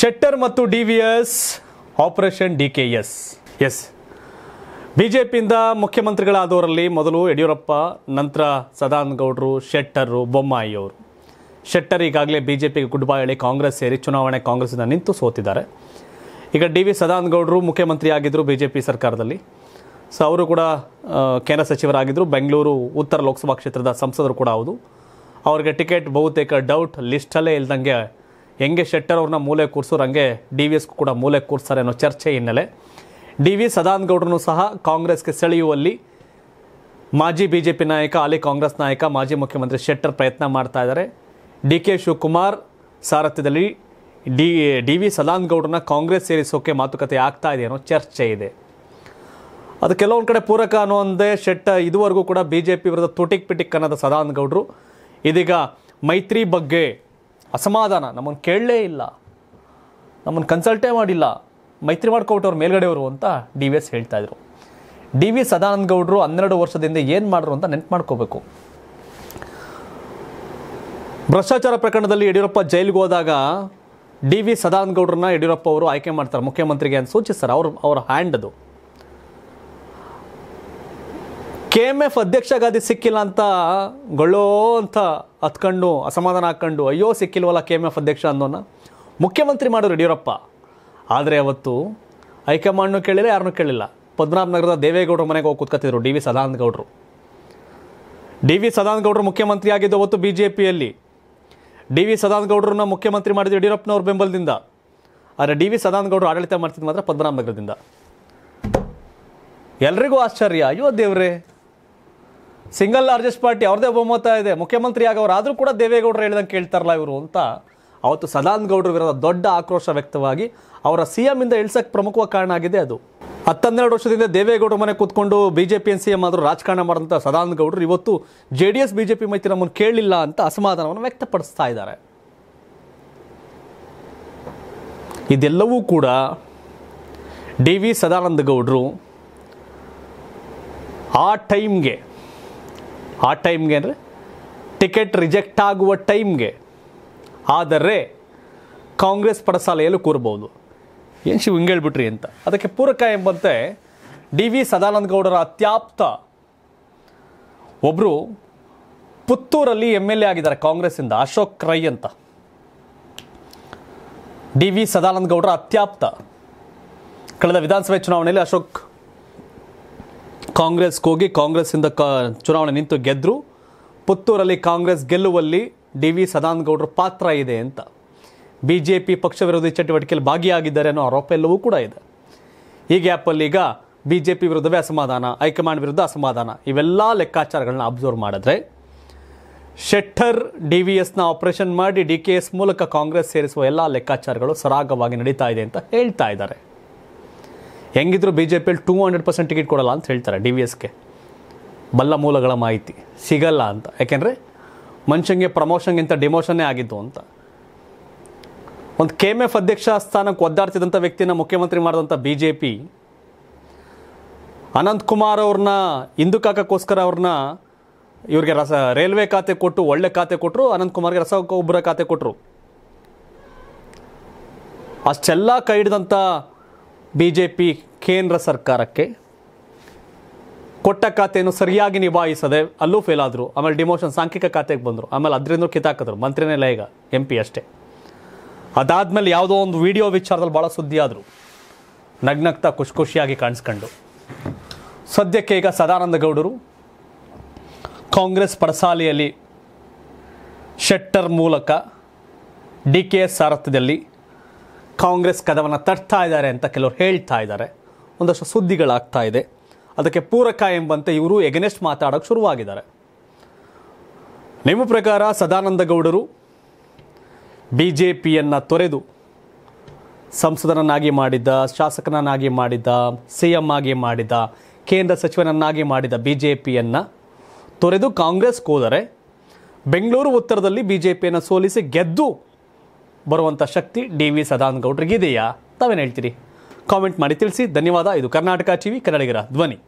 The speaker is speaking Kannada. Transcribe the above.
ಶೆಟ್ಟರ್ ಮತ್ತು D V S operation D K S S B J ಪಿಯಿಂದ ಮುಖ್ಯಮಂತ್ರಿಗಳಾದವರಲ್ಲಿ ಮೊದಲು ಯಡಿಯೂರಪ್ಪ ನಂತರ ಸದಾನಂದಗೌಡರು ಶೆಟ್ಟರು ಬೊಮ್ಮಾಯಿ ಅವರು ಶೆಟ್ಟರ್ ಈಗಾಗಲೇ ಬಿಜೆಪಿಗೆ ಗುಡ್ ಬೈ ಹೇಳಿ ಕಾಂಗ್ರೆಸ್ ಸೇರಿ ಚುನಾವಣೆ ಕಾಂಗ್ರೆಸ್ಸಿಂದ ನಿಂತು ಸೋತಿದ್ದಾರೆ ಈಗ ಡಿ ವಿ ಸದಾನಂದಗೌಡರು ಮುಖ್ಯಮಂತ್ರಿಯಾಗಿದ್ದರು ಬಿ ಜೆ ಪಿ ಸರ್ಕಾರದಲ್ಲಿ ಸೊ ಅವರು ಕೂಡ ಕೇಂದ್ರ ಸಚಿವರಾಗಿದ್ದರು ಬೆಂಗಳೂರು ಉತ್ತರ ಲೋಕಸಭಾ ಕ್ಷೇತ್ರದ ಸಂಸದರು ಕೂಡ ಹೌದು ಅವ್ರಿಗೆ ಟಿಕೆಟ್ ಬಹುತೇಕ ಡೌಟ್ ಲಿಸ್ಟಲ್ಲೇ ಇಲ್ದಂಗೆ ಹೆಂಗೆ ಶೆಟ್ಟರ್ ಅವ್ರನ್ನ ಮೂಲೆ ಕೂರಿಸೋರು ಹಂಗೆ ಡಿ ವಿ ಎಸ್ಗೂ ಕೂಡ ಮೂಲೆ ಕೂರಿಸ್ತಾರೆ ಅನ್ನೋ ಚರ್ಚೆ ಹಿನ್ನೆಲೆ ಡಿ ವಿ ಸದಾನಗೌಡರನ್ನು ಸಹ ಕಾಂಗ್ರೆಸ್ಗೆ ಸೆಳೆಯುವಲ್ಲಿ ಮಾಜಿ ಬಿ ಜೆ ಪಿ ನಾಯಕ ಅಲ್ಲಿ ಕಾಂಗ್ರೆಸ್ ನಾಯಕ ಮಾಜಿ ಮುಖ್ಯಮಂತ್ರಿ ಶೆಟ್ಟರ್ ಪ್ರಯತ್ನ ಮಾಡ್ತಾ ಇದ್ದಾರೆ ಡಿ ಕೆ ಶಿವಕುಮಾರ್ ಸಾರಥ್ಯದಲ್ಲಿ ಡಿ ಡಿ ವಿ ಸದಾನಗೌಡರನ್ನ ಕಾಂಗ್ರೆಸ್ ಸೇರಿಸೋಕೆ ಮಾತುಕತೆ ಆಗ್ತಾ ಇದೆ ಅನ್ನೋ ಚರ್ಚೆ ಇದೆ ಅದು ಕೆಲವೊಂದು ಕಡೆ ಪೂರಕ ಅನ್ನೋಂದೇ ಶೆಟ್ಟ ಇದುವರೆಗೂ ಕೂಡ ಬಿ ಜೆ ಪಿ ವಿರುದ್ಧ ತುಟಿಕ್ ಪಿಟಿಕ್ ಅನ್ನೋದ ಗೌಡರು ಇದೀಗ ಮೈತ್ರಿ ಬಗ್ಗೆ ಅಸಮಾಧಾನ ನಮ್ಮನ್ನು ಕೇಳಲೇ ಇಲ್ಲ ನಮ್ಮನ್ನು ಕನ್ಸಲ್ಟೇ ಮಾಡಿಲ್ಲ ಮೈತ್ರಿ ಮಾಡ್ಕೊಬಿಟ್ಟವ್ರು ಮೇಲ್ಗಡೆಯವರು ಅಂತ ಡಿ ವಿ ಎಸ್ ಹೇಳ್ತಾಯಿದ್ರು ಡಿ ವಿ ಸದಾನಂದ ಗೌಡರು ಹನ್ನೆರಡು ವರ್ಷದಿಂದ ಏನು ಮಾಡ್ರು ಅಂತ ನೆನ್ಪು ಮಾಡ್ಕೋಬೇಕು ಭ್ರಷ್ಟಾಚಾರ ಪ್ರಕರಣದಲ್ಲಿ ಯಡಿಯೂರಪ್ಪ ಜೈಲಿಗೆ ಹೋದಾಗ ಡಿ ವಿ ಸದಾನಂದ ಗೌಡ್ರನ್ನ ಯಡಿಯೂರಪ್ಪ ಅವರು ಆಯ್ಕೆ ಮಾಡ್ತಾರೆ ಮುಖ್ಯಮಂತ್ರಿಗೆ ಅಂತ ಸೂಚಿಸ್ತಾರೆ ಅವ್ರ ಅವ್ರ ಹ್ಯಾಂಡ್ ಅದು ಕೆ ಎಮ್ ಎಫ್ ಅಧ್ಯಕ್ಷ ಗಾದಿ ಸಿಕ್ಕಿಲ್ಲ ಅಂತ ಗೊಳ್ಳೋ ಅಂತ ಹತ್ಕೊಂಡು ಅಸಮಾಧಾನ ಹಾಕ್ಕೊಂಡು ಅಯ್ಯೋ ಸಿಕ್ಕಿಲ್ವಲ್ಲ ಕೆ ಎಮ್ ಎಫ್ ಅಧ್ಯಕ್ಷ ಅನ್ನೋನ ಮುಖ್ಯಮಂತ್ರಿ ಮಾಡೋರು ಯಡಿಯೂರಪ್ಪ ಆದರೆ ಅವತ್ತು ಹೈಕಮಾಂಡ್ನು ಕೇಳಿಲ್ಲ ಯಾರನ್ನೂ ಕೇಳಿಲ್ಲ ನಗರದ ದೇವೇಗೌಡರ ಮನೆಗೆ ಹೋಗಿ ಕೂತ್ಕೊತಿದ್ರು ಡಿ ವಿ ಸದಾನಂದ ಗೌಡರು ಡಿ ವಿ ಸದಾನಂದ ಗೌಡರು ಮುಖ್ಯಮಂತ್ರಿ ಆಗಿದ್ದು ಅವತ್ತು ಬಿ ಜೆ ಪಿಯಲ್ಲಿ ಡಿ ವಿ ಸದಾನಂದ ಗೌಡರನ್ನ ಮುಖ್ಯಮಂತ್ರಿ ಮಾಡಿದ್ರು ಯಡಿಯೂರಪ್ಪನವ್ರ ಬೆಂಬಲದಿಂದ ಆದರೆ ಡಿ ವಿ ಸದಾನಂದ ಗೌಡರು ಆಡಳಿತ ಮಾಡ್ತಿದ್ದು ಮಾತ್ರ ನಗರದಿಂದ ಎಲ್ರಿಗೂ ಆಶ್ಚರ್ಯ ಅಯ್ಯೋ ದೇವ್ರೆ ಸಿಂಗಲ್ ಲಾರ್ಜೆಸ್ಟ್ ಪಾರ್ಟಿ ಅವ್ರದೇ ಬಹುಮತ ಇದೆ ಮುಖ್ಯಮಂತ್ರಿ ಆಗವ್ರು ಆದರೂ ಕೂಡ ದೇವೇಗೌಡರು ಹೇಳಿದಂಗೆ ಕೇಳ್ತಾರಲ್ಲ ಇವರು ಅಂತ ಅವತ್ತು ಸದಾನಂದ ಗೌಡರ ವಿರೋಧ ದೊಡ್ಡ ಆಕ್ರೋಶ ವ್ಯಕ್ತವಾಗಿ ಅವರ ಸಿ ಎಂ ಇಂದ ಇಳಿಸಕ್ಕೆ ಪ್ರಮುಖ ಕಾರಣ ಆಗಿದೆ ಅದು ಹತ್ತೆರಡು ವರ್ಷದಿಂದ ದೇವೇಗೌಡರ ಮನೆ ಕೂತ್ಕೊಂಡು B J P C M ಆದರೂ ರಾಜಕಾರಣ ಮಾಡಿದಂಥ ಸದಾನಂದ ಗೌಡರು ಇವತ್ತು J D S B J P ಮೈತ್ರಿ ನಮ್ಮನ್ನು ಕೇಳಿಲ್ಲ ಅಂತ ಅಸಮಾಧಾನವನ್ನು ವ್ಯಕ್ತಪಡಿಸ್ತಾ ಇದ್ದಾರೆ ಇದೆಲ್ಲವೂ ಕೂಡ ಡಿ ವಿ ಸದಾನಂದ ಗೌಡರು ಆ ಟೈಮ್ಗೆ ಆ ಟೈಮ್ಗೆ ಅಂದರೆ ಟಿಕೆಟ್ ರಿಜೆಕ್ಟ್ ಆಗುವ ಟೈಮ್ಗೆ ಆದರೆ ಕಾಂಗ್ರೆಸ್ ಪಡಸಾಲೆಯಲ್ಲೂ ಕೂರ್ಬೋದು ಏನು ಶಿವ ಹಿಂಗೇಳ್ಬಿಟ್ರಿ ಅಂತ ಅದಕ್ಕೆ ಪೂರಕ ಎಂಬಂತೆ ಡಿ ವಿ ಸದಾನಂದ ಗೌಡರ ಅತ್ಯಾಪ್ತ ಒಬ್ಬರು ಪುತ್ತೂರಲ್ಲಿ ಎಮ್ ಎಲ್ ಎ ಆಗಿದ್ದಾರೆ ಕಾಂಗ್ರೆಸ್ಸಿಂದ ಅಶೋಕ್ ರೈ ಅಂತ ಡಿ ವಿ ಸದಾನಂದ ಗೌಡರ ಅತ್ಯಾಪ್ತ ಕಳೆದ ವಿಧಾನಸಭೆ ಚುನಾವಣೆಯಲ್ಲಿ ಅಶೋಕ್ ಕಾಂಗ್ರೆಸ್ಗೆ ಹೋಗಿ ಕಾಂಗ್ರೆಸ್ಸಿಂದ ಕ ಚುನಾವಣೆ ನಿಂತು ಗೆದ್ದರು ಪುತ್ತೂರಲ್ಲಿ ಕಾಂಗ್ರೆಸ್ ಗೆಲ್ಲುವಲ್ಲಿ ಡಿ ವಿ ಸದಾನಂದಗೌಡರ ಪಾತ್ರ ಇದೆ ಅಂತ ಬಿ ಜೆ ಪಿ ಪಕ್ಷ ವಿರೋಧಿ ಚಟುವಟಿಕೆಯಲ್ಲಿ ಭಾಗಿಯಾಗಿದ್ದಾರೆ ಅನ್ನೋ ಆರೋಪ ಎಲ್ಲವೂ ಕೂಡ ಇದೆ ಈ ಗ್ಯಾಪಲ್ಲಿ ಈಗ ಬಿ ಜೆ ಪಿ ವಿರುದ್ಧವೇ ಅಸಮಾಧಾನ ಹೈಕಮಾಂಡ್ ವಿರುದ್ಧ ಅಸಮಾಧಾನ ಇವೆಲ್ಲ ಲೆಕ್ಕಾಚಾರಗಳನ್ನ ಅಬ್ಸರ್ವ್ ಮಾಡಿದ್ರೆ ಶೆಟ್ಟರ್ ಡಿ ವಿ ಎಸ್ನ ಆಪರೇಷನ್ ಮಾಡಿ ಡಿ ಕೆ ಎಸ್ ಮೂಲಕ ಕಾಂಗ್ರೆಸ್ ಸೇರಿಸುವ ಎಲ್ಲ ಲೆಕ್ಕಾಚಾರಗಳು ಸರಾಗವಾಗಿ ನಡೀತಾ ಇದೆ ಅಂತ ಹೇಳ್ತಾ ಇದ್ದಾರೆ ಹೆಂಗಿದ್ರು ಬಿ ಜೆ ಪಿಯಲ್ಲಿ ಟೂ ಹಂಡ್ರೆಡ್ ಪರ್ಸೆಂಟ್ ಟಿಕೆಟ್ ಕೊಡಲ್ಲ ಅಂತ ಹೇಳ್ತಾರೆ ಡಿ ವಿ ಎಸ್ಗೆ ಬಲ್ಲ ಮೂಲಗಳ ಮಾಹಿತಿ ಸಿಗಲ್ಲ ಅಂತ ಯಾಕೆಂದರೆ ಮನುಷ್ಯನಿಗೆ ಪ್ರಮೋಷನ್ಗಿಂತ ಡಿಮೋಷನ್ನೇ ಆಗಿದ್ದು ಅಂತ ಒಂದು ಕೆ ಎಮ್ ಎಫ್ ಅಧ್ಯಕ್ಷ ಸ್ಥಾನಕ್ಕೆ ಒದ್ದಾಡ್ತಿದ್ದಂಥ ವ್ಯಕ್ತಿನ ಮುಖ್ಯಮಂತ್ರಿ ಮಾಡಿದಂಥ ಬಿ ಜೆ ಪಿ ಅನಂತಕುಮಾರ್ ಅವ್ರನ್ನ ಹಿಂದೂ ಕಾಕಕ್ಕೋಸ್ಕರ ಅವ್ರನ್ನ ಇವ್ರಿಗೆ ರಸ ರೈಲ್ವೆ ಖಾತೆ ಕೊಟ್ಟು ಒಳ್ಳೆ ಖಾತೆ ಕೊಟ್ಟರು ಅನಂತಕುಮಾರ್ಗೆ ರಸಗೊಬ್ಬರ ಖಾತೆ ಕೊಟ್ಟರು ಅಷ್ಟೆಲ್ಲ ಕೈ ಹಿಡಿದಂಥ ಬಿ ಜೆ ಪಿ ಕೇಂದ್ರ ಸರ್ಕಾರಕ್ಕೆ ಕೊಟ್ಟ ಖಾತೆಯನ್ನು ಸರಿಯಾಗಿ ನಿಭಾಯಿಸದೆ ಅಲ್ಲೂ ಫೇಲ್ ಆದರು ಆಮೇಲೆ ಡಿಮೋಷನ್ ಸಾಂಖ್ಯಿಕ ಖಾತೆಗೆ ಬಂದರು ಆಮೇಲೆ ಅದರಿಂದ ಕಿತ್ತಾಕಿದ್ರು ಮಂತ್ರಿನೇ ಲಯಗ ಎಂ ಪಿ ಅಷ್ಟೇ ಅದಾದಮೇಲೆ ಯಾವುದೋ ಒಂದು ವಿಡಿಯೋ ವಿಚಾರದಲ್ಲಿ ಭಾಳ ಸುದ್ದಿ ಆದರು ನಗ್ನಗ್ತಾ ಖುಷಿ ಖುಷಿಯಾಗಿ ಕಾಣಿಸ್ಕೊಂಡು ಸದ್ಯಕ್ಕೆ ಈಗ ಸದಾನಂದ ಗೌಡರು ಕಾಂಗ್ರೆಸ್ ಪಡಸಾಲೆಯಲ್ಲಿ ಶೆಟ್ಟರ್ ಮೂಲಕ ಡಿ ಕೆ ಎಸ್ ಸಾರಥ್ಯದಲ್ಲಿ ಕಾಂಗ್ರೆಸ್ ಕದವನ್ನು ತಟ್ತಾ ಇದ್ದಾರೆ ಅಂತ ಕೆಲವರು ಹೇಳ್ತಾ ಇದ್ದಾರೆ ಒಂದಷ್ಟು ಸುದ್ದಿಗಳಾಗ್ತಾ ಇದೆ ಅದಕ್ಕೆ ಪೂರಕ ಎಂಬಂತೆ ಇವರು ಎಗನೆಸ್ಟ್ ಮಾತಾಡೋಕ್ಕೆ ಶುರುವಾಗಿದ್ದಾರೆ ನಿಮ್ಮ ಪ್ರಕಾರ ಸದಾನಂದ ಗೌಡರು ಬಿ ಜೆ ಪಿಯನ್ನು ತೊರೆದು ಸಂಸದನನ್ನಾಗಿ ಮಾಡಿದ್ದ ಶಾಸಕನನ್ನಾಗಿ ಮಾಡಿದ್ದ ಸಿ ಎಂ ಆಗಿ ಮಾಡಿದ್ದ ಕೇಂದ್ರ ಸಚಿವನನ್ನಾಗಿ ಮಾಡಿದ ಬಿ ಜೆ ಪಿಯನ್ನು ತೊರೆದು ಕಾಂಗ್ರೆಸ್ಗೆ ಹೋದರೆ ಬೆಂಗಳೂರು ಉತ್ತರದಲ್ಲಿ ಬಿ ಜೆ ಪಿಯನ್ನು ಸೋಲಿಸಿ ಗೆದ್ದು ಬರುವಂಥ ಶಕ್ತಿ ಡಿ ವಿ ಸದಾನಂದ ಇದೆಯಾ ತಾವೇನು ಹೇಳ್ತೀರಿ ಕಾಮೆಂಟ್ ಮಾಡಿ ತಿಳಿಸಿ ಧನ್ಯವಾದ ಇದು ಕರ್ನಾಟಕ ಟಿವಿ ಕನ್ನಡಿಗರ ಧ್ವನಿ